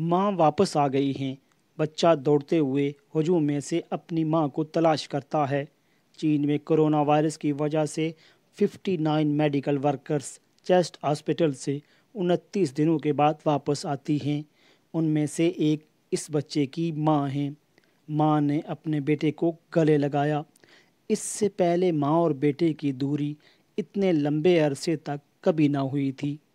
माँ वापस आ गई हैं बच्चा दौड़ते हुए हजूम में से अपनी माँ को तलाश करता है चीन में कोरोना वायरस की वजह से 59 मेडिकल वर्कर्स चेस्ट हॉस्पिटल से उनतीस दिनों के बाद वापस आती हैं उनमें से एक इस बच्चे की माँ हैं माँ ने अपने बेटे को गले लगाया इससे पहले माँ और बेटे की दूरी इतने लंबे अरसे तक कभी ना हुई थी